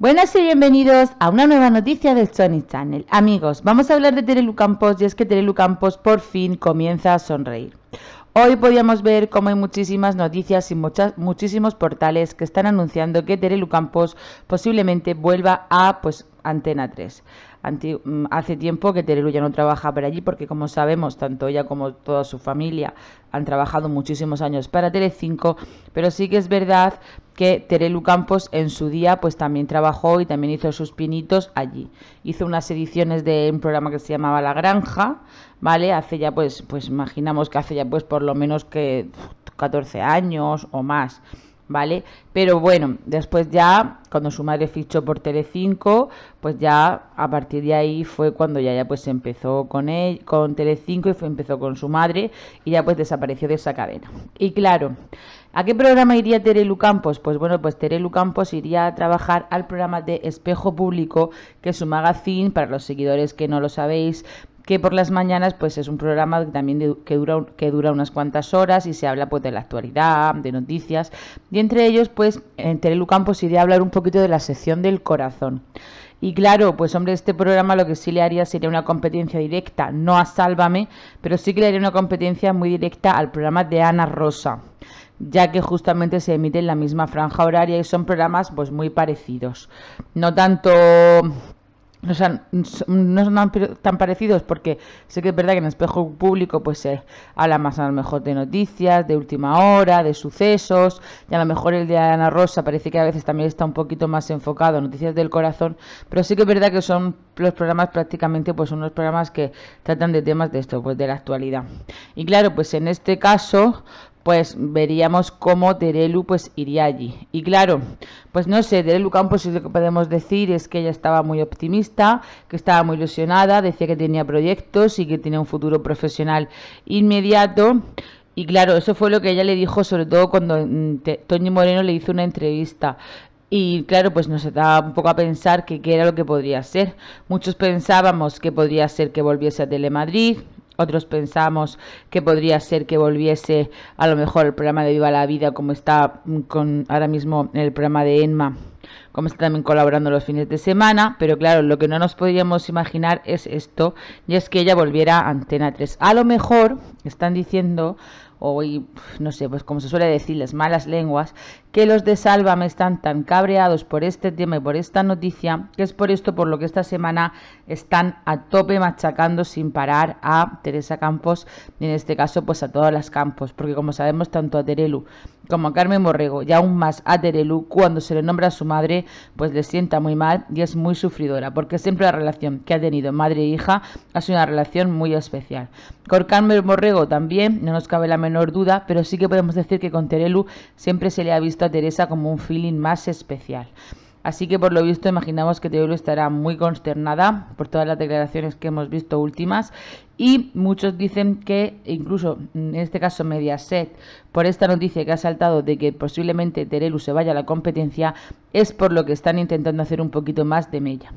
Buenas y bienvenidos a una nueva noticia del Sony Channel. Amigos, vamos a hablar de Terelu Campos y es que Terelu Campos por fin comienza a sonreír. Hoy podíamos ver cómo hay muchísimas noticias y muchísimos portales que están anunciando que Terelu Campos posiblemente vuelva a pues, Antena 3. Mm, hace tiempo que Terelu ya no trabaja para allí porque como sabemos, tanto ella como toda su familia han trabajado muchísimos años para Telecinco, pero sí que es verdad que Terelu Campos en su día pues también trabajó y también hizo sus pinitos allí. Hizo unas ediciones de un programa que se llamaba La Granja, ¿vale? Hace ya pues pues imaginamos que hace ya pues por lo menos que 14 años o más. ¿vale? Pero bueno, después ya, cuando su madre fichó por Telecinco, pues ya a partir de ahí fue cuando ya, ya pues empezó con, él, con Telecinco y fue, empezó con su madre y ya pues desapareció de esa cadena. Y claro, ¿a qué programa iría Terelu Campos? Pues bueno, pues Terelu Campos iría a trabajar al programa de Espejo Público, que es un magazine, para los seguidores que no lo sabéis, que por las mañanas pues es un programa que también que, dura, que dura unas cuantas horas y se habla pues de la actualidad, de noticias y entre ellos pues en Terelu Campos iría a hablar un poquito de la sección del corazón. Y claro, pues hombre, este programa lo que sí le haría sería una competencia directa, no a Sálvame, pero sí que le haría una competencia muy directa al programa de Ana Rosa, ya que justamente se emite en la misma franja horaria y son programas pues muy parecidos. No tanto no son, no son tan parecidos porque sé que es verdad que en el espejo público pues se habla más a lo mejor de noticias, de última hora, de sucesos, y a lo mejor el de Ana Rosa parece que a veces también está un poquito más enfocado noticias del corazón, pero sí que es verdad que son los programas prácticamente pues unos programas que tratan de temas de esto, pues de la actualidad. Y claro, pues en este caso pues veríamos cómo Terelu pues iría allí. Y claro, pues no sé, Terelu Campos lo que podemos decir es que ella estaba muy optimista, que estaba muy ilusionada, decía que tenía proyectos y que tenía un futuro profesional inmediato. Y claro, eso fue lo que ella le dijo, sobre todo cuando mm, Toño Moreno le hizo una entrevista. Y claro, pues nos daba un poco a pensar qué era lo que podría ser. Muchos pensábamos que podría ser que volviese a Telemadrid, otros pensamos que podría ser que volviese a lo mejor el programa de Viva la Vida como está mm, con ahora mismo el programa de Enma como está también colaborando los fines de semana, pero claro, lo que no nos podríamos imaginar es esto, y es que ella volviera a Antena 3. A lo mejor están diciendo o no sé, pues como se suele decir, las malas lenguas, que los de Sálvame están tan cabreados por este tema y por esta noticia, que es por esto por lo que esta semana están a tope machacando sin parar a Teresa Campos, y en este caso pues a todas las Campos, porque como sabemos tanto a Terelu como a Carmen Morrego, y aún más a Terelu, cuando se le nombra a su madre, pues le sienta muy mal y es muy sufridora, porque siempre la relación que ha tenido madre e hija ha sido una relación muy especial. Con Carmen Borrego también, no nos cabe la menor menor duda, pero sí que podemos decir que con Terelu siempre se le ha visto a Teresa como un feeling más especial. Así que por lo visto imaginamos que Terelu estará muy consternada por todas las declaraciones que hemos visto últimas y muchos dicen que incluso mm, en este caso Mediaset por esta noticia que ha saltado de que posiblemente Terelu se vaya a la competencia es por lo que están intentando hacer un poquito más de mella.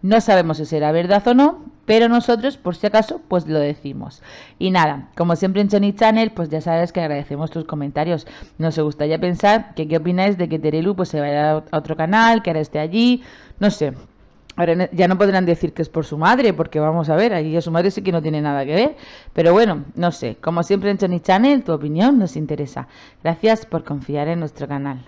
No sabemos si será verdad o no, pero nosotros, por si acaso, pues lo decimos. Y nada, como siempre en Chony Channel, pues ya sabes que agradecemos tus comentarios. Nos gustaría pensar que qué opináis de que Terelu pues se vaya a otro canal, que ahora esté allí, no sé. Ahora ya no podrán decir que es por su madre, porque vamos a ver, allí a su madre sí que no tiene nada que ver. Pero bueno, no sé. Como siempre en Chony Channel, tu opinión nos interesa. Gracias por confiar en nuestro canal.